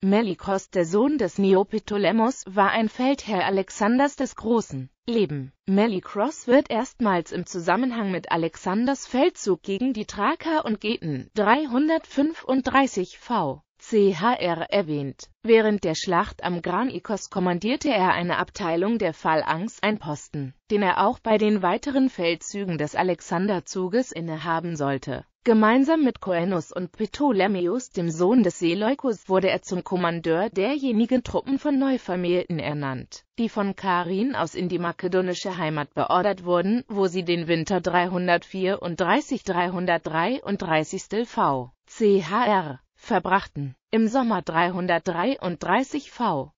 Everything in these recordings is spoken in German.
Melikos, der Sohn des Neoptolemos, war ein Feldherr Alexanders des Großen. Leben Melikros wird erstmals im Zusammenhang mit Alexanders Feldzug gegen die Thraker und Geten 335 v. CHR erwähnt. Während der Schlacht am Gran Icos kommandierte er eine Abteilung der Phalanx, ein Posten, den er auch bei den weiteren Feldzügen des Alexanderzuges innehaben sollte. Gemeinsam mit Coenus und Ptolemäus, dem Sohn des Seleukos, wurde er zum Kommandeur derjenigen Truppen von Neuvermählten ernannt, die von Karin aus in die makedonische Heimat beordert wurden, wo sie den Winter 334 333 v. chr verbrachten. Im Sommer 333 v.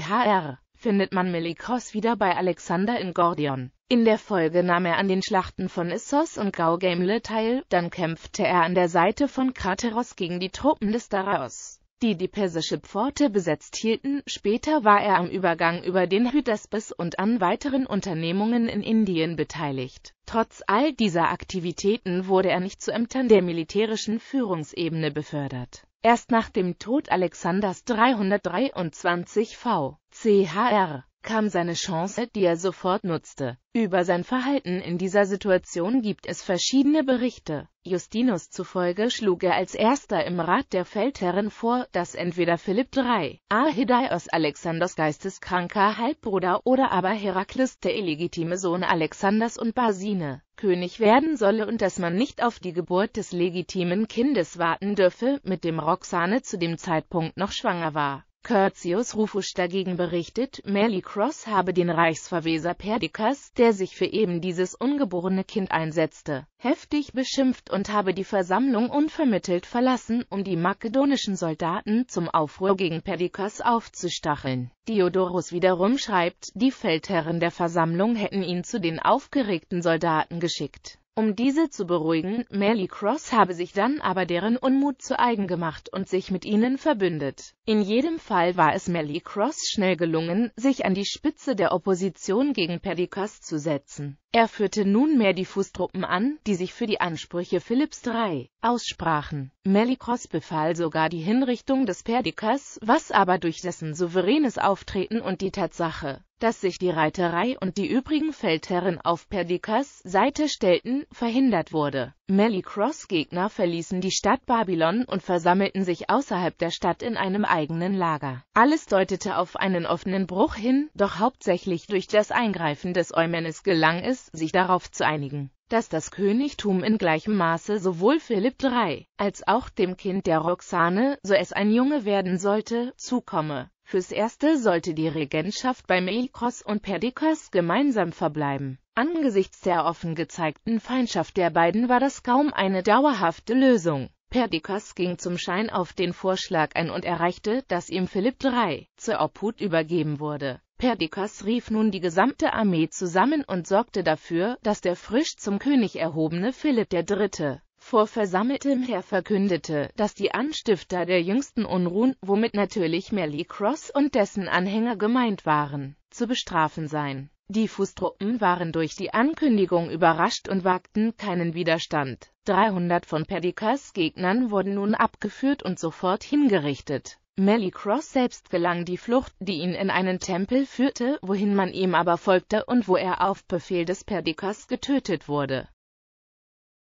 chr. findet man Melikos wieder bei Alexander in Gordion. In der Folge nahm er an den Schlachten von Issos und Gaugamle teil, dann kämpfte er an der Seite von Krateros gegen die Truppen des Daraos, die die persische Pforte besetzt hielten, später war er am Übergang über den Hydaspes und an weiteren Unternehmungen in Indien beteiligt. Trotz all dieser Aktivitäten wurde er nicht zu Ämtern der militärischen Führungsebene befördert. Erst nach dem Tod Alexanders 323 v. chr kam seine Chance, die er sofort nutzte. Über sein Verhalten in dieser Situation gibt es verschiedene Berichte. Justinus zufolge schlug er als erster im Rat der Feldherren vor, dass entweder Philipp III. Ahidaios Alexanders geisteskranker Halbbruder oder aber Herakles der illegitime Sohn Alexanders und Basine König werden solle und dass man nicht auf die Geburt des legitimen Kindes warten dürfe, mit dem Roxane zu dem Zeitpunkt noch schwanger war. Curtius Rufus dagegen berichtet, Mary Cross habe den Reichsverweser Perdiccas, der sich für eben dieses ungeborene Kind einsetzte, heftig beschimpft und habe die Versammlung unvermittelt verlassen, um die makedonischen Soldaten zum Aufruhr gegen Perdiccas aufzustacheln. Diodorus wiederum schreibt, die Feldherren der Versammlung hätten ihn zu den aufgeregten Soldaten geschickt. Um diese zu beruhigen, Mally Cross habe sich dann aber deren Unmut zu eigen gemacht und sich mit ihnen verbündet. In jedem Fall war es Mally Cross schnell gelungen, sich an die Spitze der Opposition gegen Perdiccas zu setzen. Er führte nunmehr die Fußtruppen an, die sich für die Ansprüche Philipps III aussprachen. Cross befahl sogar die Hinrichtung des Perdiccas, was aber durch dessen souveränes Auftreten und die Tatsache, dass sich die Reiterei und die übrigen Feldherren auf Perdikas Seite stellten, verhindert wurde. Melikros Gegner verließen die Stadt Babylon und versammelten sich außerhalb der Stadt in einem eigenen Lager. Alles deutete auf einen offenen Bruch hin, doch hauptsächlich durch das Eingreifen des Eumenes gelang es, sich darauf zu einigen dass das Königtum in gleichem Maße sowohl Philipp III. als auch dem Kind der Roxane, so es ein Junge werden sollte, zukomme. Fürs Erste sollte die Regentschaft bei Ilkos und Perdikas gemeinsam verbleiben. Angesichts der offen gezeigten Feindschaft der beiden war das kaum eine dauerhafte Lösung. Perdikas ging zum Schein auf den Vorschlag ein und erreichte, dass ihm Philipp III. zur Obhut übergeben wurde. Perdikas rief nun die gesamte Armee zusammen und sorgte dafür, dass der frisch zum König erhobene Philipp III vor versammeltem Heer verkündete, dass die Anstifter der jüngsten Unruhen, womit natürlich Melly Cross und dessen Anhänger gemeint waren, zu bestrafen seien. Die Fußtruppen waren durch die Ankündigung überrascht und wagten keinen Widerstand. 300 von Perdiccas Gegnern wurden nun abgeführt und sofort hingerichtet. Melly Cross selbst gelang die Flucht, die ihn in einen Tempel führte, wohin man ihm aber folgte und wo er auf Befehl des Perdiccas getötet wurde.